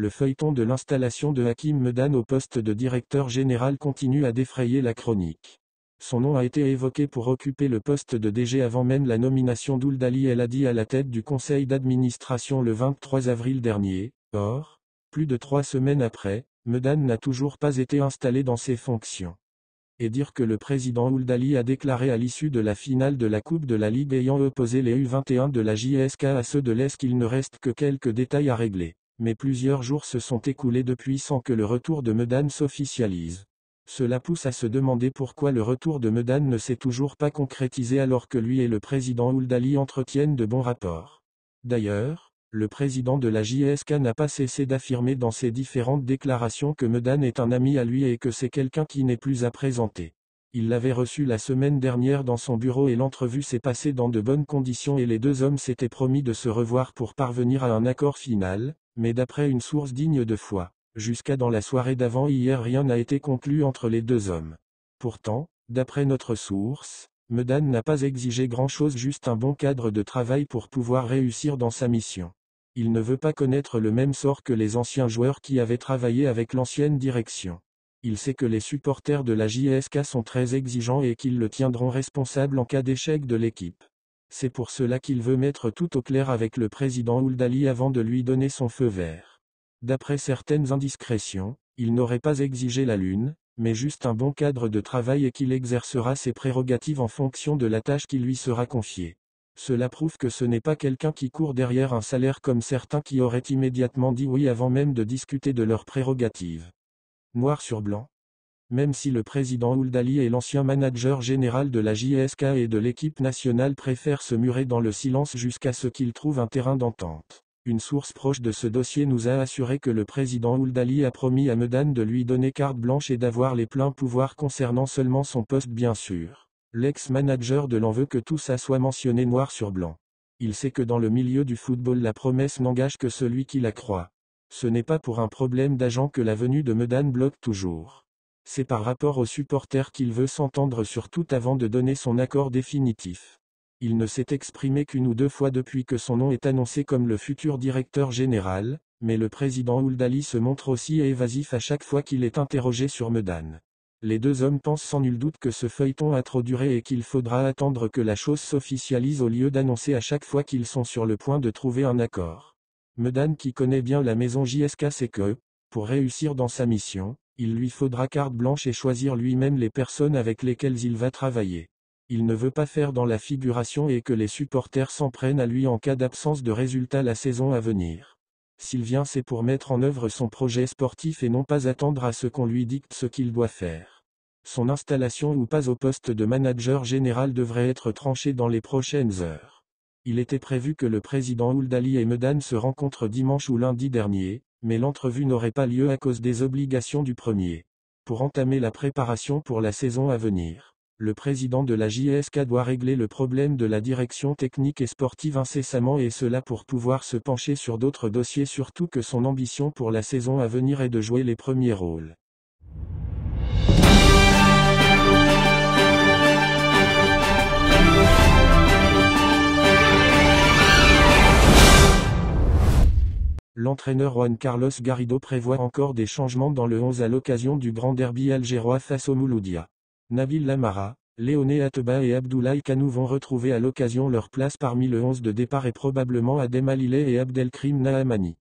Le feuilleton de l'installation de Hakim Medan au poste de directeur général continue à défrayer la chronique. Son nom a été évoqué pour occuper le poste de DG avant même la nomination d'Ouldali El Hadi à la tête du conseil d'administration le 23 avril dernier. Or, plus de trois semaines après, Medan n'a toujours pas été installé dans ses fonctions. Et dire que le président Ouldali a déclaré à l'issue de la finale de la Coupe de la Ligue ayant opposé les U21 de la JSK à ceux de l'Est qu'il ne reste que quelques détails à régler mais plusieurs jours se sont écoulés depuis sans que le retour de Medan s'officialise. Cela pousse à se demander pourquoi le retour de Medan ne s'est toujours pas concrétisé alors que lui et le président Ouldali entretiennent de bons rapports. D'ailleurs, le président de la JSK n'a pas cessé d'affirmer dans ses différentes déclarations que Medan est un ami à lui et que c'est quelqu'un qui n'est plus à présenter. Il l'avait reçu la semaine dernière dans son bureau et l'entrevue s'est passée dans de bonnes conditions et les deux hommes s'étaient promis de se revoir pour parvenir à un accord final, mais d'après une source digne de foi. Jusqu'à dans la soirée d'avant hier rien n'a été conclu entre les deux hommes. Pourtant, d'après notre source, Medan n'a pas exigé grand-chose juste un bon cadre de travail pour pouvoir réussir dans sa mission. Il ne veut pas connaître le même sort que les anciens joueurs qui avaient travaillé avec l'ancienne direction. Il sait que les supporters de la JSK sont très exigeants et qu'ils le tiendront responsable en cas d'échec de l'équipe. C'est pour cela qu'il veut mettre tout au clair avec le président Ouldali avant de lui donner son feu vert. D'après certaines indiscrétions, il n'aurait pas exigé la Lune, mais juste un bon cadre de travail et qu'il exercera ses prérogatives en fonction de la tâche qui lui sera confiée. Cela prouve que ce n'est pas quelqu'un qui court derrière un salaire comme certains qui auraient immédiatement dit oui avant même de discuter de leurs prérogatives. Noir sur blanc, même si le président Ouldali et l'ancien manager général de la JSK et de l'équipe nationale préfèrent se murer dans le silence jusqu'à ce qu'ils trouvent un terrain d'entente. Une source proche de ce dossier nous a assuré que le président Ouldali a promis à Medan de lui donner carte blanche et d'avoir les pleins pouvoirs concernant seulement son poste bien sûr. L'ex-manager de l'en veut que tout ça soit mentionné noir sur blanc. Il sait que dans le milieu du football la promesse n'engage que celui qui la croit. Ce n'est pas pour un problème d'agent que la venue de Medan bloque toujours. C'est par rapport aux supporters qu'il veut s'entendre sur tout avant de donner son accord définitif. Il ne s'est exprimé qu'une ou deux fois depuis que son nom est annoncé comme le futur directeur général, mais le président Ouldali se montre aussi évasif à chaque fois qu'il est interrogé sur Medan. Les deux hommes pensent sans nul doute que ce feuilleton a trop duré et qu'il faudra attendre que la chose s'officialise au lieu d'annoncer à chaque fois qu'ils sont sur le point de trouver un accord. Medan qui connaît bien la maison JSK sait que, pour réussir dans sa mission, il lui faudra carte blanche et choisir lui-même les personnes avec lesquelles il va travailler. Il ne veut pas faire dans la figuration et que les supporters s'en prennent à lui en cas d'absence de résultat la saison à venir. S'il vient c'est pour mettre en œuvre son projet sportif et non pas attendre à ce qu'on lui dicte ce qu'il doit faire. Son installation ou pas au poste de manager général devrait être tranchée dans les prochaines heures. Il était prévu que le président Ouldali et Medan se rencontrent dimanche ou lundi dernier, mais l'entrevue n'aurait pas lieu à cause des obligations du premier. Pour entamer la préparation pour la saison à venir, le président de la JSK doit régler le problème de la direction technique et sportive incessamment et cela pour pouvoir se pencher sur d'autres dossiers surtout que son ambition pour la saison à venir est de jouer les premiers rôles. l'entraîneur Juan Carlos Garrido prévoit encore des changements dans le 11 à l'occasion du grand derby algérois face au Mouloudia. Nabil Lamara, Léoné Ateba et Abdoulaye Kanou vont retrouver à l'occasion leur place parmi le 11 de départ et probablement Adem Alilé et Abdelkrim Nahamani.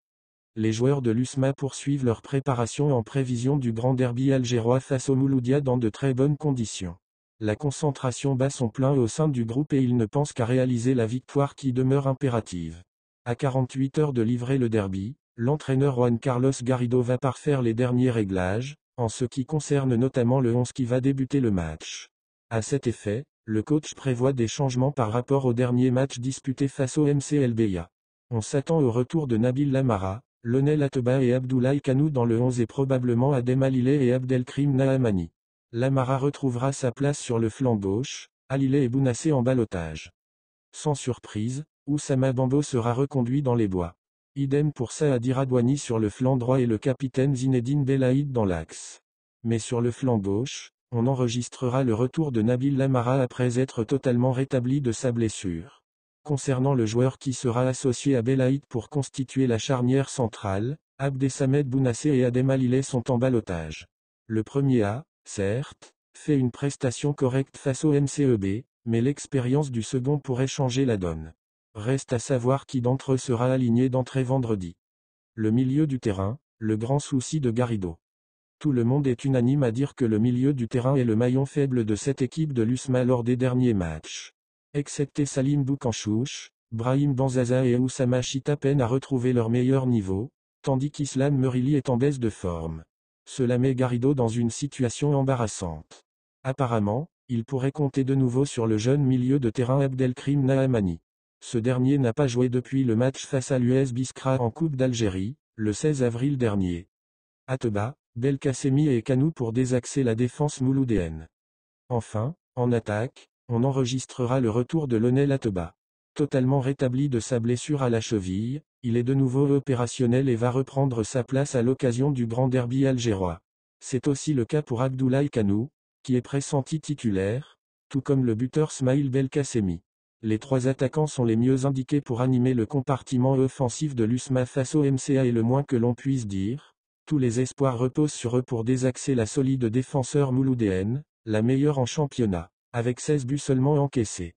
Les joueurs de l'USMA poursuivent leur préparation en prévision du grand derby algérois face au Mouloudia dans de très bonnes conditions. La concentration bat son plein au sein du groupe et ils ne pensent qu'à réaliser la victoire qui demeure impérative. À 48 heures de livrer le derby, l'entraîneur Juan Carlos Garrido va parfaire les derniers réglages, en ce qui concerne notamment le 11 qui va débuter le match. À cet effet, le coach prévoit des changements par rapport au dernier match disputé face au MCLBA. On s'attend au retour de Nabil Lamara, Lonel Ateba et Abdoulaye Kanou dans le 11 et probablement Adem Alile et Abdelkrim Naamani. Lamara retrouvera sa place sur le flanc gauche, Alilé et Bounassé en balotage. Sans surprise, Oussama Bambo sera reconduit dans les bois. Idem pour Saadi Radouani sur le flanc droit et le capitaine Zinedine Belaïd dans l'axe. Mais sur le flanc gauche, on enregistrera le retour de Nabil Lamara après être totalement rétabli de sa blessure. Concernant le joueur qui sera associé à Belaïd pour constituer la charnière centrale, Abdesamed Bounassé et Adem Alilé sont en balotage. Le premier a, certes, fait une prestation correcte face au MCEB, mais l'expérience du second pourrait changer la donne. Reste à savoir qui d'entre eux sera aligné d'entrée vendredi. Le milieu du terrain, le grand souci de Garrido. Tout le monde est unanime à dire que le milieu du terrain est le maillon faible de cette équipe de l'USMA lors des derniers matchs. Excepté Salim Boukanchouche, Brahim Banzaza et Oussama Chita peine à retrouver leur meilleur niveau, tandis qu'Islam Merili est en baisse de forme. Cela met Garrido dans une situation embarrassante. Apparemment, il pourrait compter de nouveau sur le jeune milieu de terrain Abdelkrim Nahamani. Ce dernier n'a pas joué depuis le match face à l'US Biskra en Coupe d'Algérie, le 16 avril dernier. Ateba, Belkacemi et Kanou pour désaxer la défense mouloudéenne. Enfin, en attaque, on enregistrera le retour de Lonel Ateba. Totalement rétabli de sa blessure à la cheville, il est de nouveau opérationnel et va reprendre sa place à l'occasion du Grand Derby algérois. C'est aussi le cas pour Abdoulaye Kanou, qui est pressenti titulaire, tout comme le buteur Smail Belkacemi. Les trois attaquants sont les mieux indiqués pour animer le compartiment offensif de l'USMA face au MCA et le moins que l'on puisse dire, tous les espoirs reposent sur eux pour désaxer la solide défenseur mouloudéenne, la meilleure en championnat, avec 16 buts seulement encaissés.